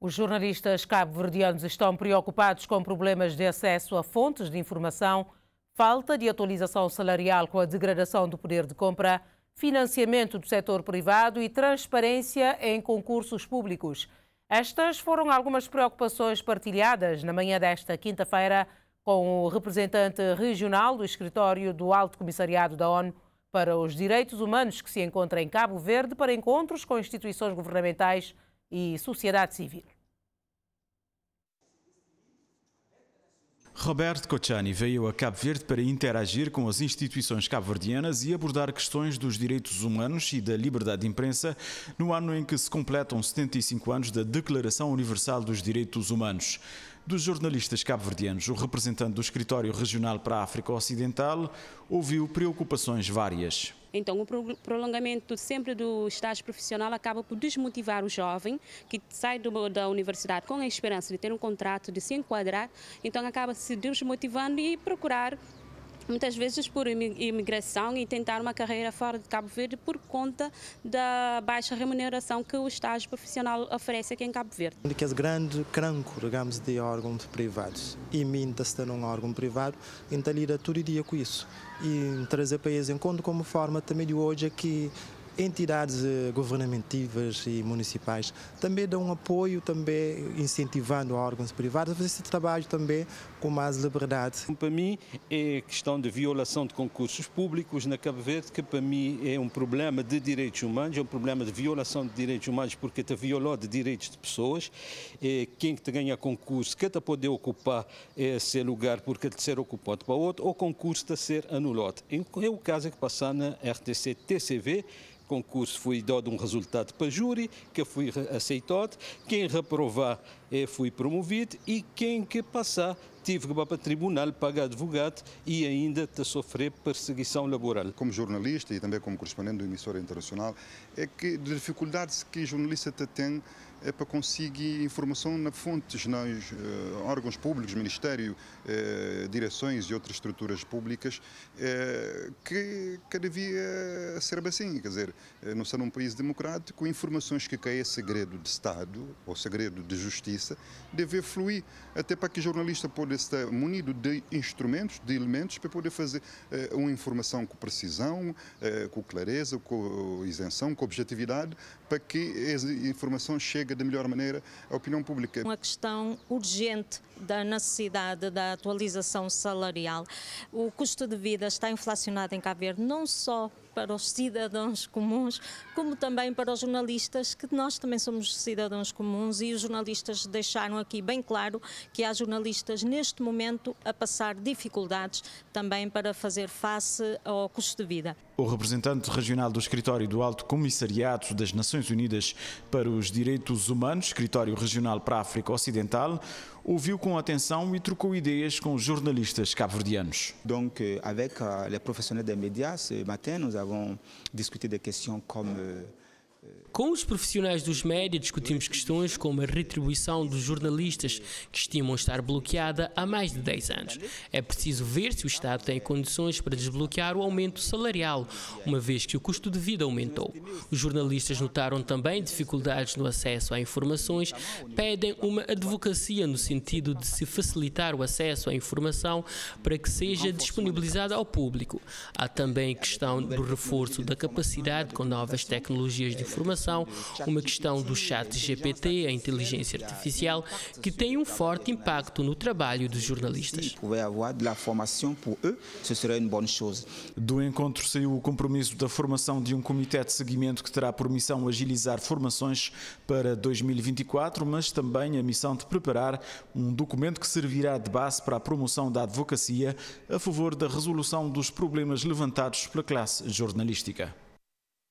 Os jornalistas cabo-verdianos estão preocupados com problemas de acesso a fontes de informação, falta de atualização salarial com a degradação do poder de compra, financiamento do setor privado e transparência em concursos públicos. Estas foram algumas preocupações partilhadas na manhã desta quinta-feira com o representante regional do escritório do Alto Comissariado da ONU para os Direitos Humanos que se encontra em Cabo Verde para encontros com instituições governamentais e sociedade civil. Roberto Cochani veio a Cabo Verde para interagir com as instituições cabo-verdianas e abordar questões dos direitos humanos e da liberdade de imprensa no ano em que se completam 75 anos da Declaração Universal dos Direitos Humanos dos jornalistas cabo-verdianos, o representante do Escritório Regional para a África Ocidental ouviu preocupações várias. Então, o prolongamento sempre do estágio profissional acaba por desmotivar o jovem que sai do, da universidade com a esperança de ter um contrato, de se enquadrar, então acaba se desmotivando e procurar muitas vezes por imigração e tentar uma carreira fora de Cabo Verde por conta da baixa remuneração que o estágio profissional oferece aqui em Cabo Verde. Que é grande cranco, digamos, de órgãos privados. E minta-se num órgão privado, então lida todo dia com isso. E trazer países em conta como forma também de hoje é que entidades eh, governamentivas e municipais também dão apoio, também incentivando órgãos privados a fazer esse trabalho também com mais liberdade. Para mim é questão de violação de concursos públicos na Cabo Verde, que para mim é um problema de direitos humanos, é um problema de violação de direitos humanos porque te violou de direitos de pessoas. É, quem te ganha concurso, que te pode ocupar é esse lugar porque te ser ocupado para outro, ou concurso te ser anulado. É o caso que passa na RTC-TCV, concurso foi dado um resultado para júri, que foi aceitado. Quem reprovar é foi promovido e quem que passar tive que ir para o tribunal, pagar advogado e ainda te sofrer perseguição laboral. Como jornalista e também como correspondente do emissora internacional, é que dificuldades que jornalista tem é para conseguir informação na fontes, nos uh, eh, órgãos públicos, Ministério, uh, direções e outras estruturas públicas, uh, que, que devia ser assim. Quer dizer, não ser um país democrático, informações que caem a é segredo de Estado ou segredo de justiça devem fluir, até para que o jornalista possa estar munido de instrumentos, de elementos, para poder fazer uma informação com precisão, com clareza, com isenção, com objetividade, para que essa informação chegue chega da melhor maneira à opinião pública. Uma questão urgente da necessidade da atualização salarial. O custo de vida está inflacionado em Cabo Verde, não só para os cidadãos comuns, como também para os jornalistas, que nós também somos cidadãos comuns e os jornalistas deixaram aqui bem claro que há jornalistas neste momento a passar dificuldades também para fazer face ao custo de vida. O representante regional do Escritório do Alto Comissariado das Nações Unidas para os Direitos Humanos, Escritório Regional para a África Ocidental, ouviu com atenção e trocou ideias com jornalistas cabo-verdianos. Donc, euh, avec euh, les professionnels médias, ce matin, nós discutimos questões como. Euh, com os profissionais dos médias discutimos questões como a retribuição dos jornalistas que estimam estar bloqueada há mais de 10 anos. É preciso ver se o Estado tem condições para desbloquear o aumento salarial, uma vez que o custo de vida aumentou. Os jornalistas notaram também dificuldades no acesso a informações, pedem uma advocacia no sentido de se facilitar o acesso à informação para que seja disponibilizada ao público. Há também a questão do reforço da capacidade com novas tecnologias de informação uma questão do chat GPT, a inteligência artificial, que tem um forte impacto no trabalho dos jornalistas. Do encontro saiu o compromisso da formação de um comitê de seguimento que terá por missão agilizar formações para 2024, mas também a missão de preparar um documento que servirá de base para a promoção da advocacia a favor da resolução dos problemas levantados pela classe jornalística.